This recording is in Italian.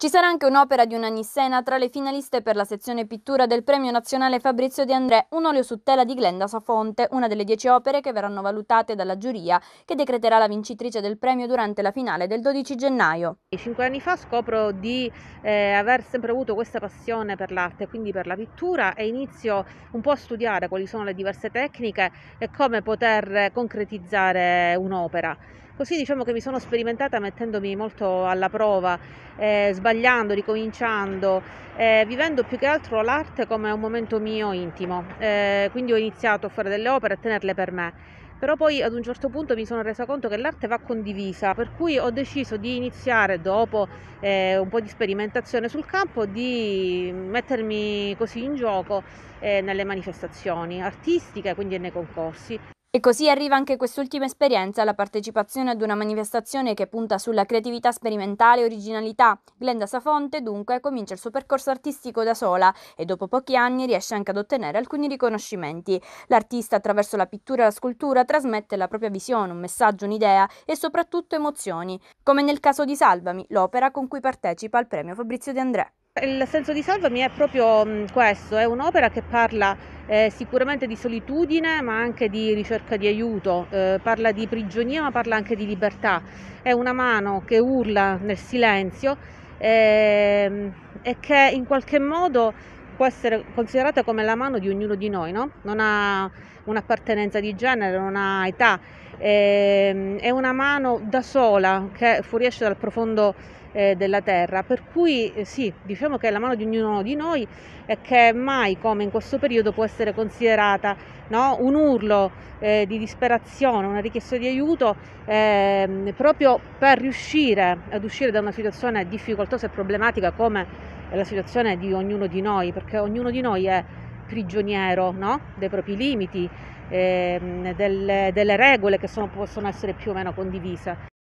Ci sarà anche un'opera di una Nissena tra le finaliste per la sezione pittura del Premio Nazionale Fabrizio De André, un olio su tela di Glenda Safonte, una delle dieci opere che verranno valutate dalla giuria che decreterà la vincitrice del premio durante la finale del 12 gennaio. Cinque anni fa scopro di eh, aver sempre avuto questa passione per l'arte, quindi per la pittura e inizio un po' a studiare quali sono le diverse tecniche e come poter concretizzare un'opera. Così diciamo che mi sono sperimentata mettendomi molto alla prova, eh, sbagliando, ricominciando, eh, vivendo più che altro l'arte come un momento mio intimo. Eh, quindi ho iniziato a fare delle opere e a tenerle per me però poi ad un certo punto mi sono resa conto che l'arte va condivisa, per cui ho deciso di iniziare dopo eh, un po' di sperimentazione sul campo di mettermi così in gioco eh, nelle manifestazioni artistiche, quindi nei concorsi. E così arriva anche quest'ultima esperienza la partecipazione ad una manifestazione che punta sulla creatività sperimentale e originalità. Glenda Safonte dunque comincia il suo percorso artistico da sola e dopo pochi anni riesce anche ad ottenere alcuni riconoscimenti. L'artista attraverso la pittura e la scultura trasmette la propria visione, un messaggio, un'idea e soprattutto emozioni, come nel caso di Salvami, l'opera con cui partecipa al premio Fabrizio De André. Il senso di Salvami è proprio questo, è un'opera che parla eh, sicuramente di solitudine ma anche di ricerca di aiuto, eh, parla di prigionia ma parla anche di libertà, è una mano che urla nel silenzio eh, e che in qualche modo può essere considerata come la mano di ognuno di noi, no? non ha un'appartenenza di genere, non ha età, ehm, è una mano da sola che fuoriesce dal profondo eh, della terra. Per cui eh, sì, diciamo che è la mano di ognuno di noi e che mai come in questo periodo può essere considerata no, un urlo eh, di disperazione, una richiesta di aiuto ehm, proprio per riuscire ad uscire da una situazione difficoltosa e problematica come la situazione di ognuno di noi, perché ognuno di noi è prigioniero no? dei propri limiti, ehm, delle, delle regole che sono, possono essere più o meno condivise.